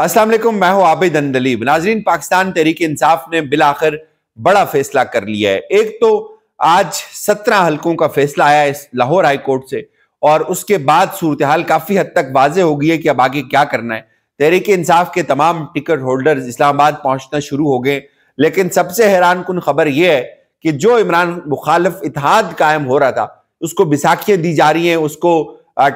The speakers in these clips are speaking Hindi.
असलम मैं हूं आबिद अंदली नाजरीन पाकिस्तान तहरीक इंसाफ ने बिलाखिर बड़ा फैसला कर लिया है एक तो आज सत्रह हलकों का फैसला आया इस लाहौर हाई कोर्ट से और उसके बाद सूरत हाल काफ़ी हद तक वाजे हो गई है कि अब आगे क्या करना है तहरीक इंसाफ के तमाम टिकट होल्डर्स इस्लामाबाद पहुंचना शुरू हो गए लेकिन सबसे हैरान कन खबर यह है कि जो इमरान मुखालफ इतिहाद कायम हो रहा था उसको बिसाखियाँ दी जा रही हैं उसको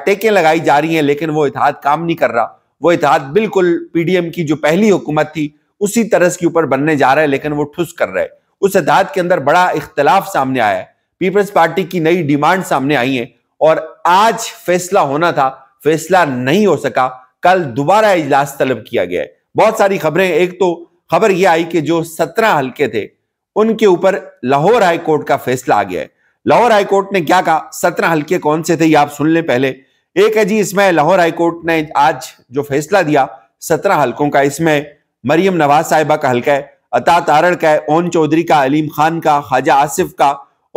टेकें लगाई जा रही हैं लेकिन वो इतिहाद काम नहीं कर रहा वो इतिहाद बिल्कुल पीडीएम की जो पहली हुकूमत थी उसी तरह के ऊपर बनने जा रहा है लेकिन वो ठुस कर रहे उस इतिहाद के अंदर बड़ा इख्तलाफ सामने आया है पीपल्स पार्टी की नई डिमांड सामने आई है और आज फैसला होना था फैसला नहीं हो सका कल दोबारा इजलास तलब किया गया है बहुत सारी खबरें एक तो खबर यह आई कि जो सत्रह हल्के थे उनके ऊपर लाहौर हाईकोर्ट का फैसला आ गया है लाहौर हाईकोर्ट ने क्या कहा सत्रह हल्के कौन से थे ये आप सुन लें पहले एक है जी इसमें लाहौर हाईकोर्ट ने आज जो फैसला दिया सत्रह हलकों का इसमें मरियम नवाज साहिबा का हल्का है अता तारण का है ओन चौधरी का अलीम खान का ख्वाजा आसिफ का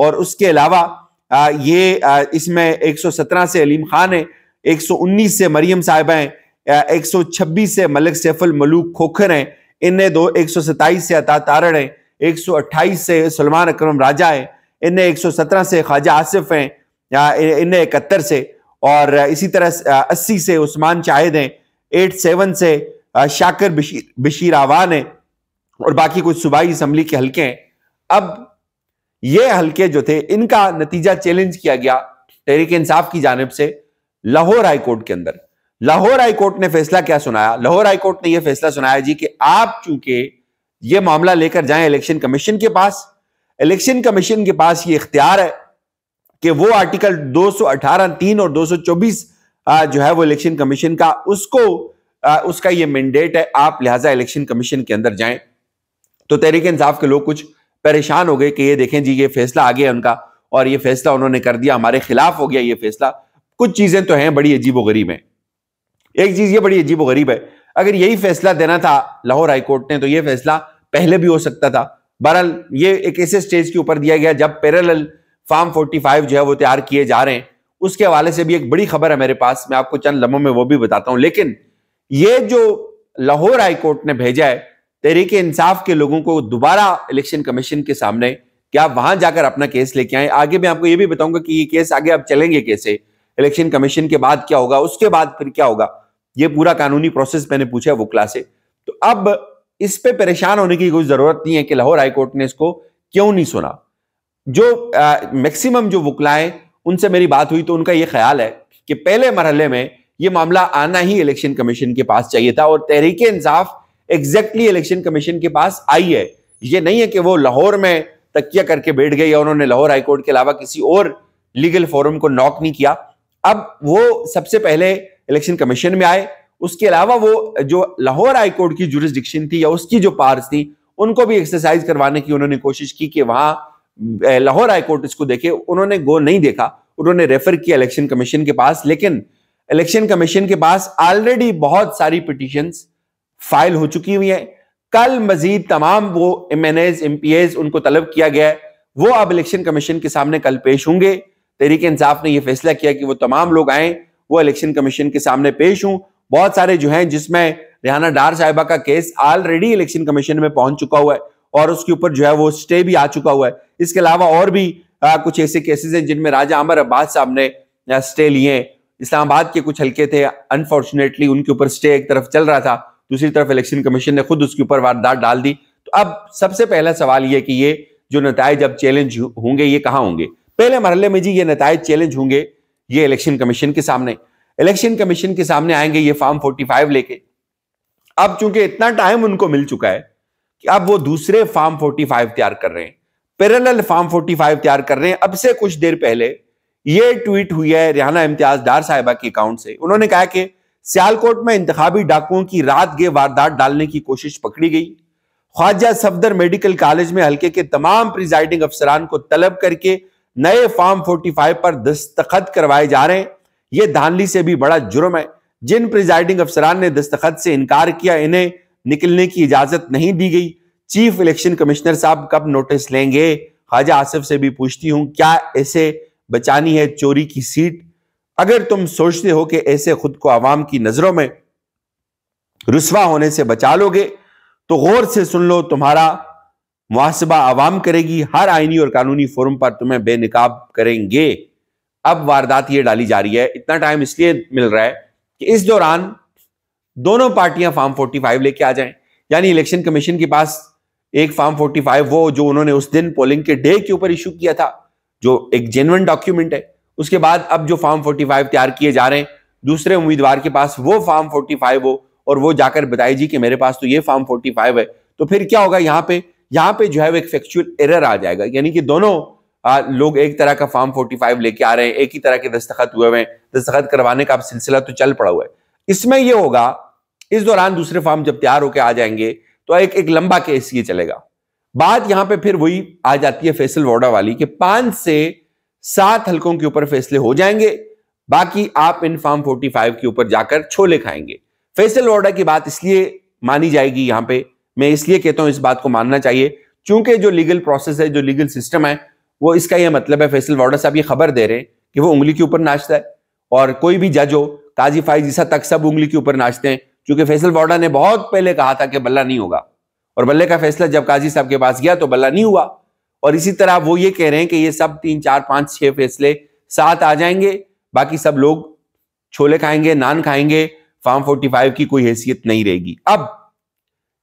और उसके अलावा ये इसमें 117 से अलीम खान है 119 से मरियम साहिबा हैं 126 से मलिक सैफुल मलूक खोखर हैं इन दो एक से अता तारण हैं 128 से सलमान अक्रम राजा हैं सौ 117 से ख्वाजा आसिफ हैं इन इकहत्तर से और इसी तरह अस्सी से उस्मान शाहिद हैं एट सेवन से शाकर बशीर बशीर आवान है और बाकी कुछ सूबाई असम्बली के हल्के हैं अब ये हल्के जो थे इनका नतीजा चैलेंज किया गया तहरीक इंसाफ की जानब से लाहौर हाईकोर्ट के अंदर लाहौर हाईकोर्ट ने फैसला क्या सुनाया लाहौर हाईकोर्ट ने यह फैसला सुनाया जी कि आप चूंकि यह मामला लेकर जाए इलेक्शन कमीशन के पास इलेक्शन कमीशन के पास ये इख्तियार है कि वो आर्टिकल 218 तीन और 224 जो है वो इलेक्शन कमीशन का उसको उसका ये मैंडेट है आप लिहाजा इलेक्शन कमीशन के अंदर जाएं तो तहरीक इंसाफ के लोग कुछ परेशान हो गए कि ये देखें जी ये फैसला आ गया उनका और ये फैसला उन्होंने कर दिया हमारे खिलाफ हो गया ये फैसला कुछ चीजें तो हैं बड़ी अजीब गरीब है एक चीज ये बड़ी अजीब गरीब है अगर यही फैसला देना था लाहौर हाईकोर्ट ने तो ये फैसला पहले भी हो सकता था बहरहाल ये एक ऐसे स्टेज के ऊपर दिया गया जब पैरल फार्म 45 जो है वो तैयार किए जा रहे हैं उसके हवाले से भी एक बड़ी खबर है मेरे पास मैं आपको चंद लम्हों में वो भी बताता हूं लेकिन ये जो लाहौर हाईकोर्ट ने भेजा है तहरीक इंसाफ के लोगों को दोबारा इलेक्शन कमीशन के सामने कि आप वहां जाकर अपना केस लेके आए आगे मैं आपको ये भी बताऊंगा कि ये केस आगे आप चलेंगे कैसे इलेक्शन कमीशन के बाद क्या होगा उसके बाद फिर क्या होगा ये पूरा कानूनी प्रोसेस मैंने पूछा है वोकला से तो अब इस पे परेशान होने की कोई जरूरत नहीं है कि लाहौर हाईकोर्ट ने इसको क्यों नहीं सुना जो मैक्सिमम जो वकलाएं उनसे मेरी बात हुई तो उनका यह ख्याल है कि पहले मरहले में यह मामला आना ही इलेक्शन कमीशन के पास चाहिए था और Tehreek Insaf exactly election commission के पास आई है यह नहीं है कि वो लाहौर में तकिया करके बैठ गई या उन्होंने लाहौर हाईकोर्ट के अलावा किसी और लीगल फोरम को नॉक नहीं किया अब वो सबसे पहले इलेक्शन कमीशन में आए उसके अलावा वो जो लाहौर हाईकोर्ट की जुरिस्डिक्शन थी या उसकी जो पार्स थी उनको भी एक्सरसाइज करवाने की उन्होंने कोशिश की कि वहां लाहौर हाईकोर्ट इसको देखे उन्होंने गो नहीं देखा उन्होंने रेफर किया इलेक्शन कमीशन के पास लेकिन इलेक्शन कमीशन के पास ऑलरेडी बहुत सारी पिटिशन फाइल हो चुकी हुई है कल मजीद तमाम वो M N As M P As उनको तलब किया गया है वो अब इलेक्शन कमीशन के सामने कल पेश होंगे तहरीक इंसाफ ने यह फैसला किया कि वो तमाम लोग आए वो इलेक्शन कमीशन के सामने पेश हूं बहुत सारे जो हैं जिसमें रिहाना डार साहिबा का केस ऑलरेडी इलेक्शन कमीशन में पहुंच चुका हुआ है और उसके ऊपर जो है वो स्टे भी आ चुका हुआ है इसके अलावा और भी आ, कुछ ऐसे केसेस हैं जिनमें राजा अमर अब्बास साहब ने स्टे लिए इस्लामाबाद के कुछ हल्के थे अनफॉर्चुनेटली उनके ऊपर स्टे एक तरफ चल रहा था दूसरी तरफ इलेक्शन कमीशन ने खुद उसके ऊपर वारदात डाल दी तो अब सबसे पहला सवाल यह कि ये जो नतज अब चैलेंज होंगे ये कहाँ होंगे पहले मरहले में जी ये नतज चैलेंज होंगे ये इलेक्शन कमीशन के सामने इलेक्शन कमीशन के सामने आएंगे ये फॉर्म 45 लेके अब चूंकि इतना टाइम उनको मिल चुका है कि अब वो दूसरे फार्म 45 तैयार कर रहे हैं पैरेलल फार्म 45 तैयार कर रहे हैं अब से कुछ देर पहले ये ट्वीट हुई है रिहाना इम्तियाज डार साहिबा के अकाउंट से उन्होंने कहा कि सियालकोट में इंतबी डाकुओं की रात गए वारदात डालने की कोशिश पकड़ी गई ख्वाजा सफदर मेडिकल कॉलेज में हल्के के तमाम प्रिजाइडिंग अफसरान को तलब करके नए फार्म 45 पर दस्तखत करवाए जा रहे हैं यह धानली से भी बड़ा जुर्म है जिन प्रिजाइडिंग अफसरान ने दस्तखत से इनकार किया इन्हें निकलने की इजाजत नहीं दी गई चीफ इलेक्शन कमिश्नर साहब कब नोटिस लेंगे ख्वाजा आसिफ से भी पूछती हूं क्या ऐसे बचानी है चोरी की सीट अगर तुम सोचते हो कि ऐसे खुद को आवाम की नजरों में रुसवा होने से बचा लोगे तो गौर से सुन लो तुम्हारा मुआसबा आवाम करेगी हर आईनी और कानूनी फोरम पर तुम्हें बेनकाब करेंगे अब वारदात ये डाली जा रही है इतना टाइम इसलिए मिल रहा है कि इस दौरान दोनों पार्टियां फार्म 45 लेके आ जाएं यानी इलेक्शन कमीशन के पास एक फार्म 45 वो जो उन्होंने उस दिन पोलिंग के डे के ऊपर इशू किया था जो एक जेनवन डॉक्यूमेंट है उसके बाद अब जो फार्म 45 तैयार किए जा रहे हैं दूसरे उम्मीदवार के पास वो फार्म 45 हो और वो जाकर बताए जी कि मेरे पास तो ये फार्म 45 है तो फिर क्या होगा यहाँ पे यहाँ पे जो है वो एक फैक्चुअल एरर आ जाएगा यानी कि दोनों आ, लोग एक तरह का फार्म 45 लेके आ रहे हैं एक ही तरह के दस्तखत हुए हुए हैं दस्तखत करवाने का अब सिलसिला तो चल पड़ा हुआ है इसमें यह होगा इस दौरान दूसरे फार्म जब तैयार होकर आ जाएंगे तो एक एक लंबा केस ये चलेगा बात यहां पे फिर वही आ जाती है फैसल वोडा वाली कि पांच से सात हलकों के ऊपर फैसले हो जाएंगे बाकी आप इन फार्म फाइव के ऊपर जाकर छोले खाएंगे फैसल वोडा की बात इसलिए मानी जाएगी यहां पर मैं इसलिए कहता हूं इस बात को मानना चाहिए क्योंकि जो लीगल प्रोसेस है जो लीगल सिस्टम है वो इसका यह मतलब है फैसल वाडा साहब ये खबर दे रहे हैं कि वो उंगली के ऊपर नाचता है और कोई भी जज हो काजी फाइज ईसा तक सब उंगली के ऊपर नाचते हैं क्योंकि फैसल बावडा ने बहुत पहले कहा था कि बल्ला नहीं होगा और बल्ले का फैसला जब काजी साहब के पास गया तो बल्ला नहीं हुआ और इसी तरह वो ये कह रहे हैं कि ये सब तीन चार पांच छह फैसले साथ आ जाएंगे बाकी सब लोग छोले खाएंगे नान खाएंगे फार्म 45 की कोई हैसियत नहीं रहेगी अब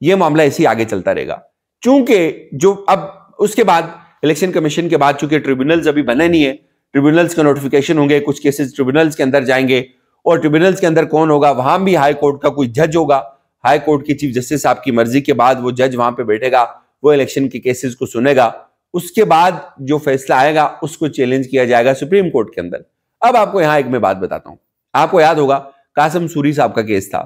ये मामला ऐसे ही आगे चलता रहेगा चूंकि जो अब उसके बाद इलेक्शन कमीशन के बाद चूंकि ट्रिब्यूनल्स अभी बने नहीं है ट्रिब्यूनल्स के नोटिफिकेशन होंगे कुछ केसेस ट्रिब्यूनल्स के अंदर जाएंगे और ट्रिब्यूनल्स के अंदर कौन होगा वहां भी हाई कोर्ट का कोई जज होगा हाई कोर्ट के चीफ जस्टिस साहब की मर्जी के बाद वो जज वहां पे बैठेगा वो इलेक्शन के केसेस को सुनेगा उसके बाद जो फैसला आएगा उसको चैलेंज किया जाएगा सुप्रीम कोर्ट के अंदर अब आपको यहां एक मैं बात बताता हूं आपको याद होगा कासम सूरी साहब का केस था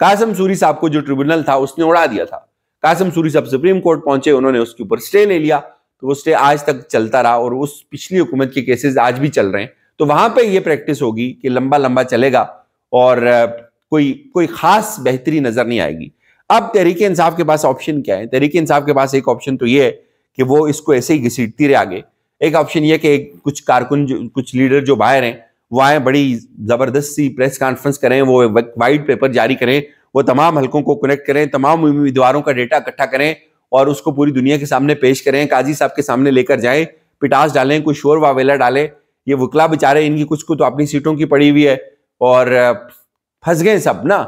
कासम सूरी साहब को जो ट्रिब्यूनल था उसने उड़ा दिया था कासम सूरी साहब सुप्रीम कोर्ट पहुंचे उन्होंने उसके ऊपर स्टे ले लिया तो वो स्टे आज तक चलता रहा और उस पिछली हुकूमत के केसेस आज भी चल रहे हैं तो वहां पे ये प्रैक्टिस होगी कि लंबा लंबा चलेगा और कोई कोई खास बेहतरी नजर नहीं आएगी अब तहरीक इंसाफ के पास ऑप्शन क्या है तहरीक इंसाफ के पास एक ऑप्शन तो ये है कि वो इसको ऐसे ही घसीटती रहे आगे एक ऑप्शन ये कि कुछ कारकुन कुछ लीडर जो बाहर हैं वो आए बड़ी जबरदस्त सी प्रेस कॉन्फ्रेंस करें वो वाइट पेपर जारी करें वो तमाम हलकों को कनेक्ट करें तमाम उम्मीदवारों का डेटा इकट्ठा करें और उसको पूरी दुनिया के सामने पेश करें काजी साहब के सामने लेकर जाएं पिटास डालें कोई शोर वावेला डालें ये वकला बेचारे इनकी कुछ कुछ तो अपनी सीटों की पड़ी हुई है और फंस गए सब ना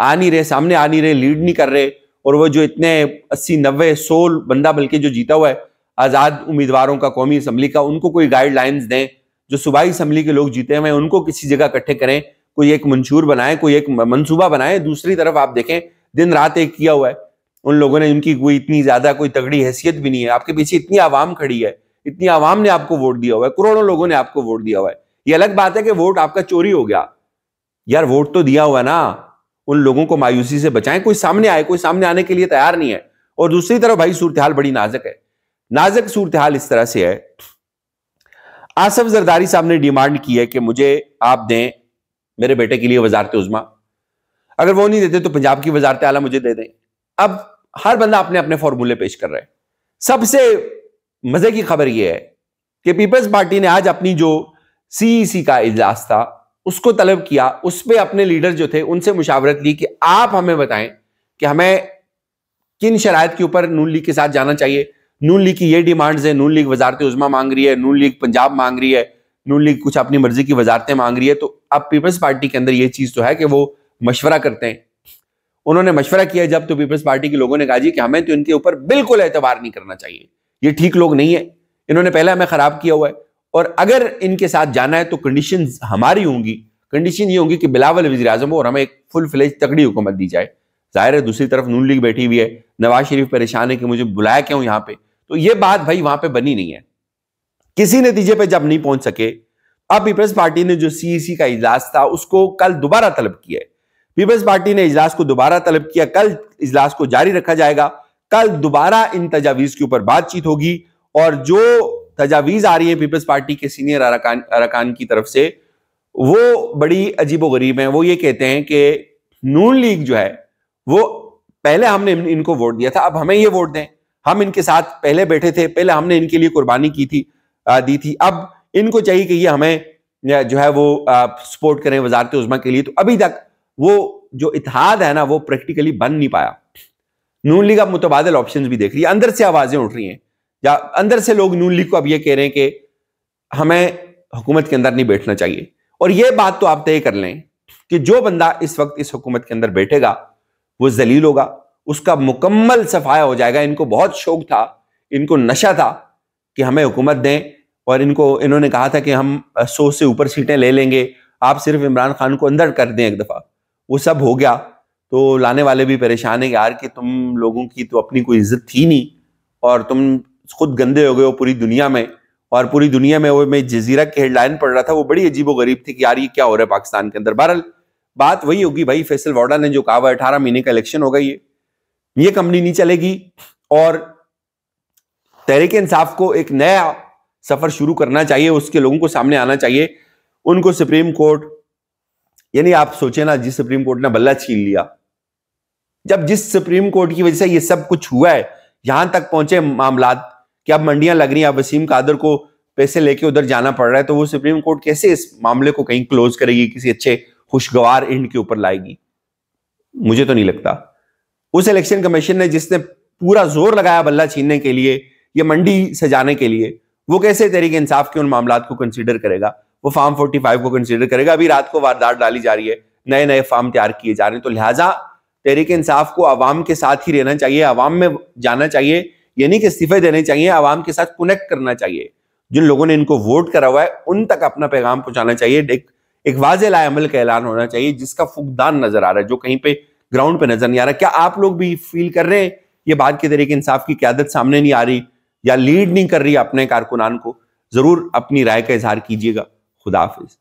आ नहीं रहे सामने आ नहीं रहे लीड नहीं कर रहे और वो जो इतने अस्सी नब्बे सौ बंदा बल्कि जो जीता हुआ है आज़ाद उम्मीदवारों का कौमी असम्बली का उनको कोई गाइडलाइंस दें जो सुबह असम्बली के लोग जीते हुए उनको किसी जगह इकट्ठे करें कोई एक मंशूर बनाए कोई एक मनसूबा बनाए दूसरी तरफ आप देखें दिन रात एक किया हुआ है उन लोगों ने उनकी कोई इतनी ज़्यादा कोई तगड़ी हैसियत भी नहीं है आपके पीछे इतनी आवाम खड़ी है इतनी आवाम ने आपको वोट दिया हुआ है करोड़ों लोगों ने आपको वोट दिया हुआ है ये अलग बात है कि वोट आपका चोरी हो गया यार वोट तो दिया हुआ ना उन लोगों को मायूसी से बचाएं कोई सामने आए कोई सामने आने के लिए तैयार नहीं है और दूसरी तरफ भाई सूरत हाल बड़ी नाजक है नाजक सूरत हाल इस तरह से है आसफ जरदारी साहब ने डिमांड की है कि मुझे आप दें मेरे बेटे के लिए वजारत उजमा अगर वो नहीं देते तो पंजाब की वजारत आला मुझे दे दें अब हर बंदा अपने अपने फॉर्मूले पेश कर रहे हैं सबसे मजे की खबर यह है कि पीपल्स पार्टी ने आज अपनी जो सीईसी e का इजलास था उसको तलब किया उस पर अपने लीडर जो थे उनसे मुशावरत ली कि आप हमें बताएं कि हमें किन शरात के ऊपर नून लीग के साथ जाना चाहिए नून लीग की ये डिमांड है नून लीग वजारत उजमा मांग रही है नून लीग पंजाब मांग रही है नून लीग कुछ अपनी मर्जी की वजारतें मांग रही है तो अब पीपल्स पार्टी के अंदर यह चीज़ तो है कि वो मशवरा करते हैं उन्होंने मशवरा किया जब तो पीपल्स पार्टी के लोगों ने कहा जी कि हमें तो इनके ऊपर बिल्कुल एतबार नहीं करना चाहिए ये ठीक लोग नहीं है इन्होंने पहले हमें ख़राब किया हुआ है और अगर इनके साथ जाना है तो कंडीशन हमारी होंगी कंडीशन ये होंगी कि बिलावल वजी अजम हो और हमें एक फुल फ्लेज तगड़ी हुकूमत दी जाए जाहिर है दूसरी तरफ नून लीग बैठी हुई है नवाज शरीफ परेशान है कि मुझे बुलाया क्यों यहां पे तो ये बात भाई वहां पे बनी नहीं है किसी नतीजे पे जब नहीं पहुंच सके अब पीपल्स पार्टी ने जो सीईसी e का इजलास था उसको कल दोबारा तलब किया है पीपल्स पार्टी ने इजलास को दोबारा तलब किया कल इजलास को जारी रखा जाएगा कल दोबारा इन तजावीज के ऊपर बातचीत होगी और जो तजावीज आ रही है पीपल्स पार्टी के सीनियर अरकान की तरफ से वो बड़ी व गरीब है वो ये कहते हैं कि नून लीग जो है वो पहले हमने इनको वोट दिया था अब हमें ये वोट दें हम इनके साथ पहले बैठे थे पहले हमने इनके लिए कुर्बानी की थी आ, दी थी अब इनको चाहिए कि ये हमें जो है वो आ, सपोर्ट करें वजारत उजमा के लिए तो अभी तक वो जो इतिहाद है ना वो प्रैक्टिकली बन नहीं पाया नून लीग अब मुतबाद ऑप्शन भी देख रही है अंदर से आवाज़ें उठ रही हैं या अंदर से लोग नून लीग को अब यह कह रहे हैं कि हमें हुकूमत के अंदर नहीं बैठना चाहिए और यह बात तो आप तय कर लें कि जो बंदा इस वक्त इस हुकूमत के अंदर बैठेगा वो जलील होगा उसका मुकम्मल सफाया हो जाएगा इनको बहुत शौक था इनको नशा था कि हमें हुकूमत दें और इनको इन्होंने कहा था कि हम सौ से ऊपर सीटें ले लेंगे आप सिर्फ इमरान खान को अंदर कर दें एक दफ़ा वो सब हो गया तो लाने वाले भी परेशान है यार कि तुम लोगों की तो अपनी कोई इज्जत थी नहीं और तुम खुद गंदे हो गए हो पूरी दुनिया में और पूरी दुनिया में वो मैं जजीरा की हेडलाइन पढ़ रहा था वो बड़ी अजीब गरीब थी कि यार ये क्या हो रहा है पाकिस्तान के अंदर बहरहाल बात वही होगी भाई फैसल वाडा ने जो कहा हुआ अठारह महीने का इलेक्शन होगा ये ये कंपनी नहीं चलेगी और तहरीक इंसाफ को एक नया सफर शुरू करना चाहिए उसके लोगों को सामने आना चाहिए उनको सुप्रीम कोर्ट यानी आप सोचे ना जी सुप्रीम कोर्ट ने बल्ला छीन लिया जब जिस सुप्रीम कोर्ट की वजह से ये सब कुछ हुआ है यहां तक पहुंचे मामला कि अब मंडियां लग रही हैं अब वसीम कादर को पैसे लेके उधर जाना पड़ रहा है तो वो सुप्रीम कोर्ट कैसे इस मामले को कहीं क्लोज करेगी किसी अच्छे खुशगवार एंड के ऊपर लाएगी मुझे तो नहीं लगता उस इलेक्शन कमीशन ने जिसने पूरा जोर लगाया बल्ला छीनने के लिए या मंडी सजाने के लिए वो कैसे तरीके इंसाफ के उन मामला को कंसिडर करेगा वो फार्म फोर्टी को कंसिडर करेगा अभी रात को वारदात डाली जा रही है नए नए फार्म तैयार किए जा रहे हैं तो लिहाजा तहरीक इंसाफ को आवाम के साथ ही रहना चाहिए आवाम में जाना चाहिए यानी कि इस्तीफे देने चाहिए आवाम के साथ कनेक्ट करना चाहिए जिन लोगों ने इनको वोट करा हुआ है उन तक अपना पैगाम पहुंचाना चाहिए एक, एक वाज लाएमल का ऐलान होना चाहिए जिसका फुकदान नजर आ रहा है जो कहीं पे ग्राउंड पे नजर नहीं आ रहा क्या आप लोग भी फील कर रहे हैं ये बात के तरीके इंसाफ की क्यादत सामने नहीं आ रही या लीड नहीं कर रही अपने कारकुनान को जरूर अपनी राय का इजहार कीजिएगा खुदाफिज